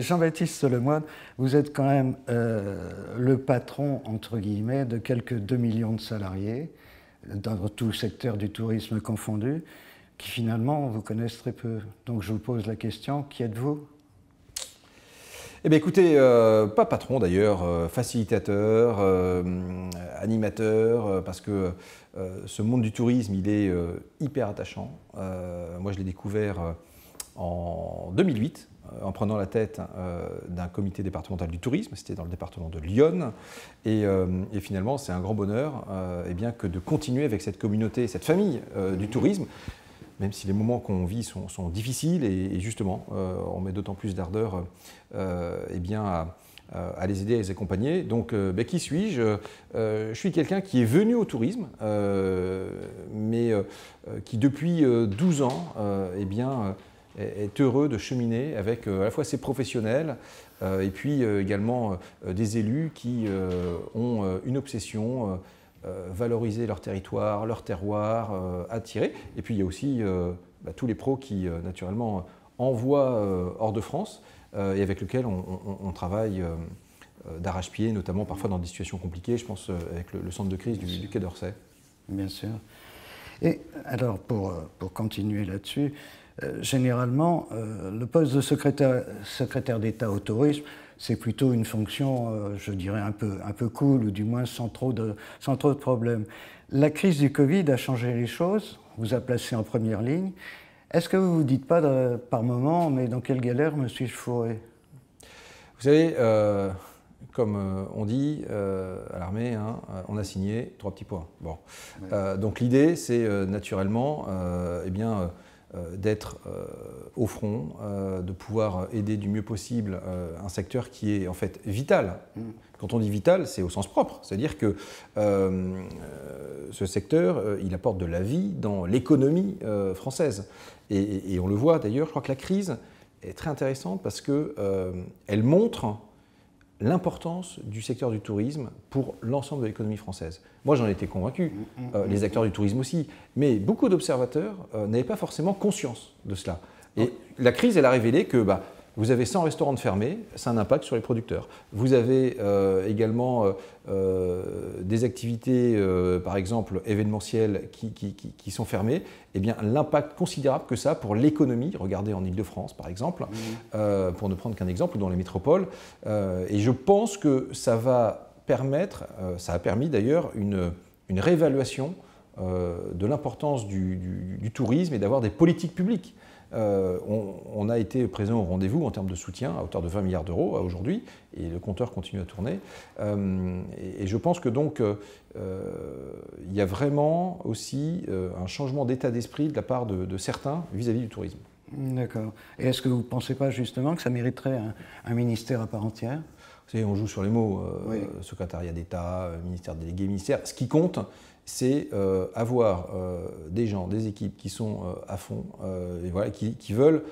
Jean-Baptiste Lemoine, vous êtes quand même euh, le patron, entre guillemets, de quelques 2 millions de salariés, dans tout le secteur du tourisme confondu, qui finalement vous connaissent très peu. Donc je vous pose la question, qui êtes-vous eh bien écoutez, euh, pas patron d'ailleurs, euh, facilitateur, animateur, parce que ce monde du tourisme, il est hyper attachant. moi, je l'ai découvert en 2008 euh, en prenant la tête euh, d'un comité départemental du tourisme, c'était dans le département de Lyon, et, euh, finalement c'est un grand bonheur eh bien, que de continuer avec cette communauté, cette famille du tourisme, même si les moments qu'on vit sont, difficiles, et, justement on met d'autant plus d'ardeur eh bien, à, les aider, à les accompagner. Donc, ben, qui suis-je Je suis quelqu'un qui est venu au tourisme, mais qui depuis 12 ans, eh bien, est heureux de cheminer avec euh, à la fois ses professionnels euh, et puis euh, également des élus qui ont une obsession, valoriser leur territoire, leur terroir, attirer. Et puis il y a aussi bah, tous les pros qui naturellement envoient hors de France et avec lesquels on, travaille d'arrache-pied, notamment parfois dans des situations compliquées, je pense avec le, centre de crise du, du, Quai d'Orsay. Bien sûr. Et alors, pour, pour continuer là-dessus, euh, généralement, euh, le poste de secrétaire, secrétaire d'État au tourisme, c'est plutôt une fonction, euh, je dirais, un peu, un peu cool, ou du moins sans trop, de, sans trop de problèmes. La crise du Covid a changé les choses, vous a placé en première ligne. Est-ce que vous ne vous dites pas par moment, mais dans quelle galère me suis-je fourré Vous savez, comme on dit à l'armée, hein, on a signé trois petits points. Bon. donc l'idée, c'est naturellement, eh bien, euh, d'être euh, au front, euh, de pouvoir aider du mieux possible un secteur qui est en fait vital. Mm. Quand on dit vital, c'est au sens propre, c'est-à-dire que ce secteur, il apporte de la vie dans l'économie française. Et, on le voit d'ailleurs, je crois que la crise est très intéressante parce qu'elle elle montre l'importance du secteur du tourisme pour l'ensemble de l'économie française. Moi, j'en étais convaincu, mm, mm, euh, les mm, acteurs du tourisme aussi, mais beaucoup d'observateurs euh, n'avaient pas forcément conscience de cela. Et ah. la crise, elle a révélé que bah, vous avez 100 restaurants fermés, c'est un impact sur les producteurs. Vous avez euh, également euh, euh, des activités, par exemple, événementielles qui, sont fermées. Eh bien, l'impact considérable que ça a pour l'économie, regardez en Ile-de-France, par exemple, mmh. pour ne prendre qu'un exemple, ou dans les métropoles. et je pense que ça va permettre, ça a permis d'ailleurs une, réévaluation de l'importance du tourisme et d'avoir des politiques publiques. Euh, on, a été présent au rendez-vous en termes de soutien à hauteur de 20 milliards d'euros aujourd'hui, et le compteur continue à tourner. Euh, et, je pense que donc euh, il y a vraiment aussi un changement d'état d'esprit de la part de, certains vis-à-vis du tourisme. D'accord. Et est-ce que vous ne pensez pas justement que ça mériterait un ministère à part entière vous savez, on joue sur les mots, euh, secrétariat d'État, euh, ministère délégué, ministère. Ce qui compte, c'est euh, avoir des gens, des équipes qui sont à fond, et voilà, qui, veulent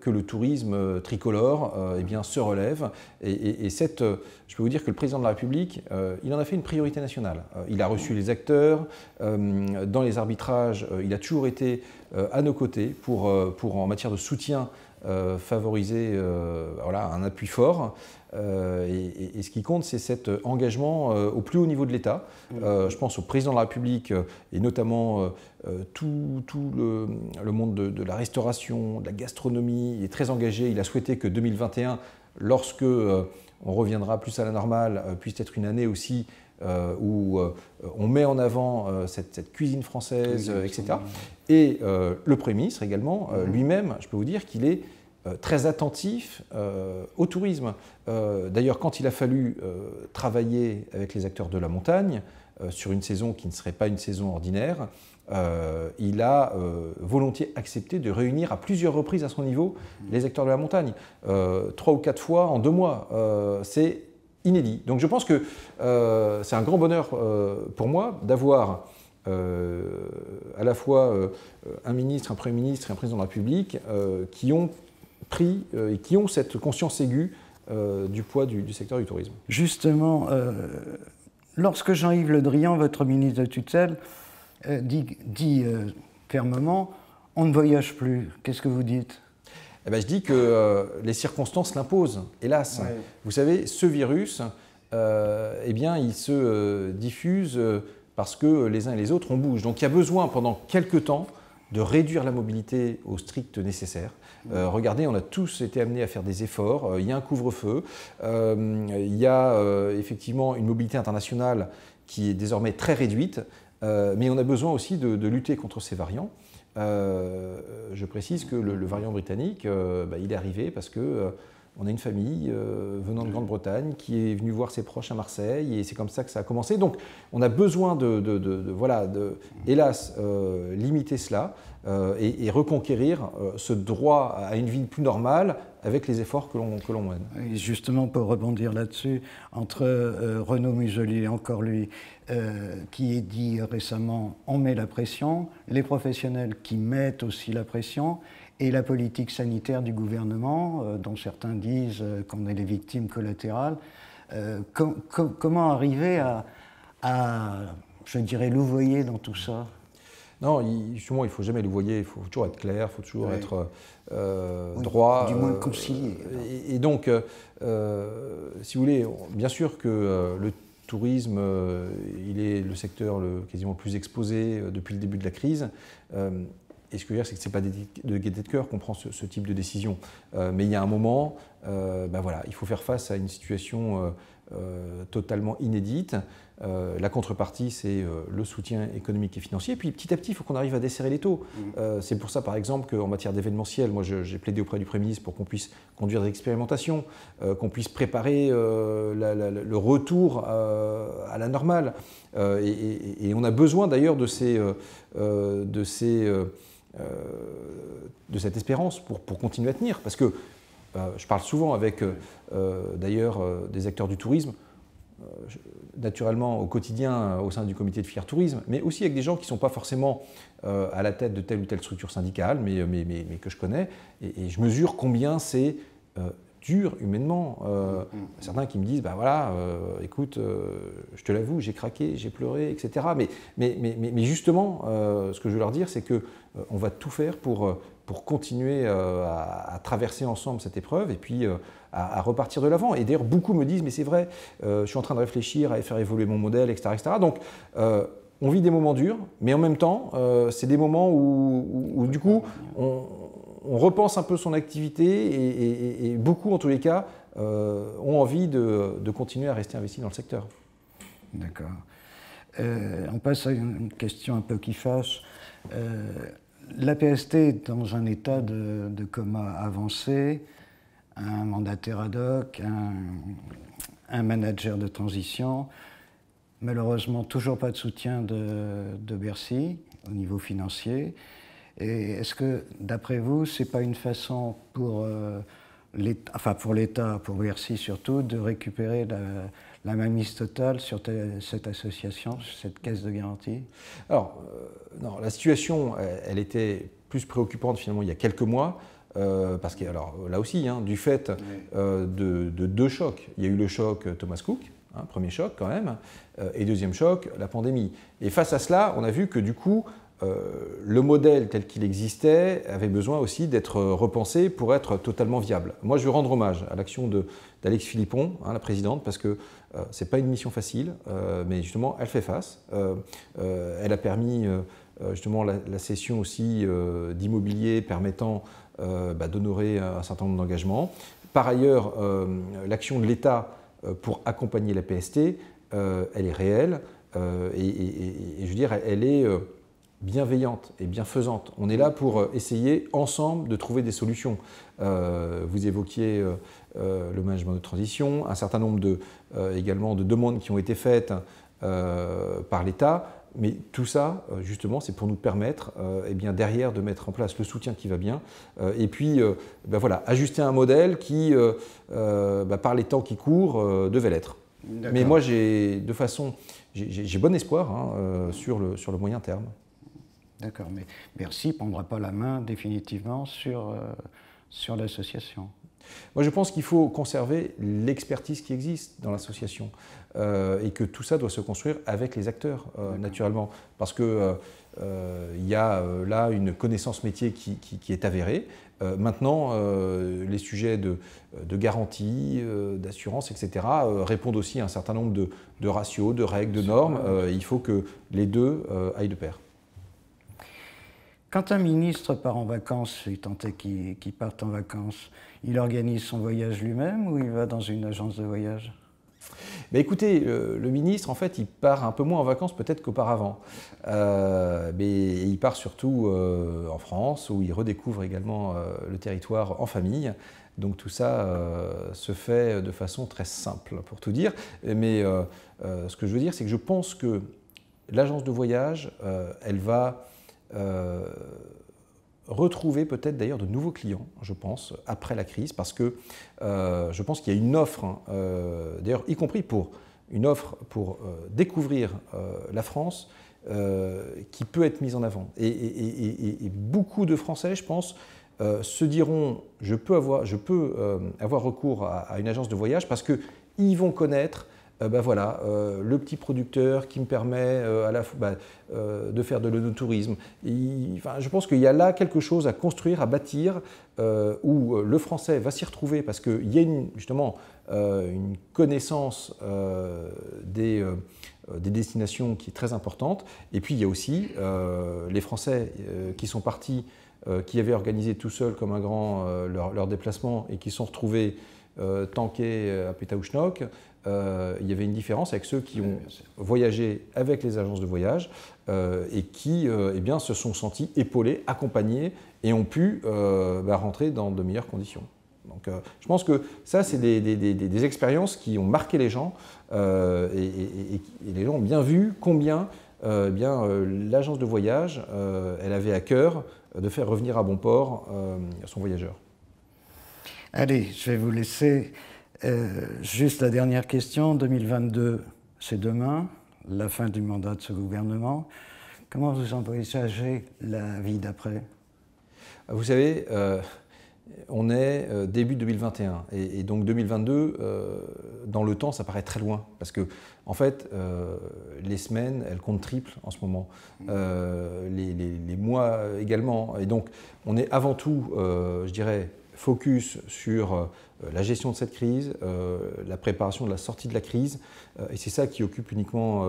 que le tourisme tricolore eh bien, se relève. Et, cette, je peux vous dire que le président de la République, il en a fait une priorité nationale. il a reçu les acteurs, dans les arbitrages, il a toujours été à nos côtés pour, pour en matière de soutien euh, favoriser euh, un appui fort. Euh, et, ce qui compte, c'est cet engagement au plus haut niveau de l'État. je pense au président de la République et notamment tout, le, monde de, la restauration, de la gastronomie. Il est très engagé. Il a souhaité que 2021, lorsque on reviendra plus à la normale, puisse être une année aussi euh, où euh, on met en avant euh, cette, cuisine française, etc. Et le Premier ministre également, mhm. lui-même, je peux vous dire qu'il est très attentif au tourisme. D'ailleurs, quand il a fallu travailler avec les acteurs de la montagne sur une saison qui ne serait pas une saison ordinaire, il a volontiers accepté de réunir à plusieurs reprises à son niveau mhm. les acteurs de la montagne, trois ou quatre fois en deux mois. C'est inédit. Donc je pense que euh, c'est un grand bonheur euh, pour moi d'avoir euh, à la fois un ministre, un Premier ministre et un président de la République qui ont pris et qui ont cette conscience aiguë du poids du, secteur du tourisme. Justement, lorsque Jean-Yves Le Drian, votre ministre de tutelle, dit fermement, on ne voyage plus, qu'est-ce que vous dites eh ben, je dis que euh, les circonstances l'imposent, hélas. Vous savez, ce virus, euh, eh bien, il se euh, diffuse parce que les uns et les autres, on bouge. Donc il y a besoin, pendant quelques temps, de réduire la mobilité au strict nécessaire. regardez, on a tous été amenés à faire des efforts. Il y a un couvre-feu. il y a effectivement une mobilité internationale qui est désormais très réduite. Euh, mais on a besoin aussi de, lutter contre ces variants. Euh, je précise que le, variant britannique, euh, bah, il est arrivé parce que on a une famille euh, venant de Grande-Bretagne qui est venue voir ses proches à Marseille et c'est comme ça que ça a commencé. Donc on a besoin de, hélas, euh, limiter cela euh, et, reconquérir ce droit à une vie plus normale avec les efforts que l'on mène. Et justement, pour rebondir là-dessus, entre Renaud Muselier, encore lui, qui est dit récemment, on met la pression, les professionnels qui mettent aussi la pression et la politique sanitaire du gouvernement, euh, dont certains disent euh, qu'on est les victimes collatérales. Euh, comment arriver à, je dirais, louvoyer dans tout ça non, justement, il ne faut jamais l'ouvoyer, il faut toujours être clair, il faut toujours être droit. Du moins concilié. et, donc, si vous voulez, bien sûr que le tourisme, il est le secteur le, quasiment le plus exposé depuis le début de la crise. Et ce que je veux dire, c'est que ce n'est pas de gaieté de cœur qu'on prend ce, type de décision. Euh, mais il y a un moment, ben voilà, il faut faire face à une situation euh, totalement inédite. la contrepartie, c'est le soutien économique et financier. Et puis petit à petit, il faut qu'on arrive à desserrer les taux. Mmh. c'est pour ça, par exemple, qu'en matière d'événementiel, moi j'ai plaidé auprès du Premier ministre pour qu'on puisse conduire des expérimentations, qu'on puisse préparer le retour à la normale. Et, et, on a besoin d'ailleurs de ces... de ces euh, de cette espérance pour, pour, continuer à tenir. Parce que euh, je parle souvent avec euh, d'ailleurs des acteurs du tourisme, naturellement au quotidien au sein du comité de filière tourisme, mais aussi avec des gens qui ne sont pas forcément à la tête de telle ou telle structure syndicale, mais, mais, mais, mais que je connais, et, je mesure combien c'est dur humainement. Euh, mm, mm. Certains qui me disent, bah voilà, euh, écoute, euh, je te l'avoue, j'ai craqué, j'ai pleuré, etc. Mais, mais, mais, mais justement, ce que je veux leur dire, c'est que on va tout faire pour, pour continuer à, traverser ensemble cette épreuve et puis à, repartir de l'avant. Et d'ailleurs, beaucoup me disent, mais c'est vrai, je suis en train de réfléchir à faire évoluer mon modèle, etc. etc. Donc, on vit des moments durs, mais en même temps, c'est des moments où du coup, on, on repense un peu son activité et, beaucoup, en tous les cas, euh, ont envie de, continuer à rester investis dans le secteur. D'accord. Euh, on passe à une question un peu qui fâche. Euh, la PST est dans un état de, coma avancé, un mandataire ad hoc, un, manager de transition, malheureusement toujours pas de soutien de Bercy au niveau financier. Et est-ce que, d'après vous, c'est pas une façon pour euh, l'État, enfin pour Bercy surtout, de récupérer la, la mainmise totale sur cette association, sur cette caisse de garantie Alors, euh, non, la situation, euh, elle, était plus préoccupante finalement il y a quelques mois. parce que alors là aussi, hein, du fait de, deux chocs, il y a eu le choc Thomas Cook, hein, premier choc quand même, et deuxième choc, la pandémie. Et face à cela, on a vu que du coup, euh, le modèle tel qu'il existait avait besoin aussi d'être repensé pour être totalement viable. Moi, je veux rendre hommage à l'action d'Alex Philippon, hein, la présidente, parce que euh, ce n'est pas une mission facile, euh, mais justement, elle fait face. elle a permis justement la, cession aussi d'immobilier permettant bah, d'honorer un certain nombre d'engagements. Par ailleurs, l'action de l'État pour accompagner la PST, elle est réelle. et, je veux dire, elle est bienveillante et bienfaisante. On est là pour euh, essayer ensemble de trouver des solutions. Euh, vous évoquiez euh, le management de transition, un certain nombre de, également de demandes qui ont été faites par l'État. Mais tout ça, justement, c'est pour nous permettre, euh, eh bien, derrière, de mettre en place le soutien qui va bien, et puis, ben voilà, ajuster un modèle qui, ben par les temps qui courent, devait l'être. Mais moi, j'ai, de façon, j'ai, bon espoir hein, sur, le, sur le moyen terme. D'accord, mais Bercy ne prendra pas la main définitivement sur, euh, sur l'association. Moi, je pense qu'il faut conserver l'expertise qui existe dans l'association euh, et que tout ça doit se construire avec les acteurs, euh, naturellement. Parce que il y a là une connaissance métier qui, est avérée. maintenant, les sujets de, garantie, d'assurance, etc., répondent aussi à un certain nombre de ratios, de règles, de normes. il faut que les deux aillent de pair. Quand un ministre part en vacances, il tant est qu'il parte en vacances, il organise son voyage lui-même ou il va dans une agence de voyage mais écoutez, euh, le, ministre, en fait, il part un peu moins en vacances peut-être qu'auparavant. Euh, mais il part surtout euh, en France, où il redécouvre également le territoire en famille. Donc tout ça se fait de façon très simple, pour tout dire. Mais ce que je veux dire, c'est que je pense que l'agence de voyage, elle va euh, retrouver peut-être d'ailleurs de nouveaux clients, je pense, après la crise, parce que euh, je pense qu'il y a une offre, hein, euh, d'ailleurs y compris pour une offre pour découvrir la France, qui peut être mise en avant. Et, beaucoup de Français, je pense, se diront, je peux avoir, je peux, avoir recours à, à, une agence de voyage parce qu'ils vont connaître euh, bah voilà, euh, le petit producteur qui me permet euh, à la, bah, de faire de l'auto-tourisme. Enfin, je pense qu'il y a là quelque chose à construire, à bâtir, où le français va s'y retrouver parce qu'il y a justement une connaissance des destinations qui est très importante. Et puis il y a aussi les Français qui sont partis, qui avaient organisé tout seuls comme un grand leur, déplacement et qui sont retrouvés tanqués à Pétaouchnok. Euh, il y avait une différence avec ceux qui ont voyagé avec les agences de voyage euh, et qui euh, eh bien, se sont sentis épaulés, accompagnés et ont pu bah, rentrer dans de meilleures conditions. Donc je pense que ça, c'est des, expériences qui ont marqué les gens et, les gens ont bien vu combien eh l'agence de voyage, elle avait à cœur de faire revenir à bon port son voyageur. Allez, je vais vous laisser euh, juste la dernière question, 2022, c'est demain, la fin du mandat de ce gouvernement. Comment vous envisagez la vie d'après ah, Vous savez, euh, on est euh, début 2021 et, donc 2022, dans le temps, ça paraît très loin parce que, en fait, les semaines, elles comptent triple en ce moment, les, mois également. Et donc, on est avant tout, je dirais, focus sur euh, la gestion de cette crise, euh, la préparation de la sortie de la crise. Euh, et c'est ça qui occupe uniquement,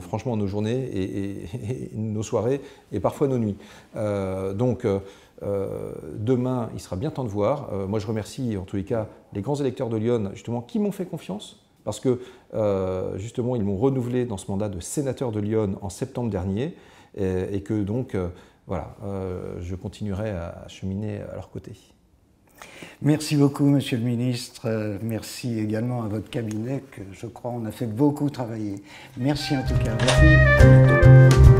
franchement, nos journées et, nos soirées et parfois nos nuits. donc, demain, il sera bien temps de voir. moi, je remercie en tous les cas les grands électeurs de Lyon, justement, qui m'ont fait confiance, parce que justement, ils m'ont renouvelé dans ce mandat de sénateur de Lyon en septembre dernier, et, et que donc, voilà, je continuerai à cheminer à leur côté. Merci beaucoup, Monsieur le Ministre. Euh, merci également à votre cabinet que je crois on a fait beaucoup travailler. Merci en tout cas. Merci.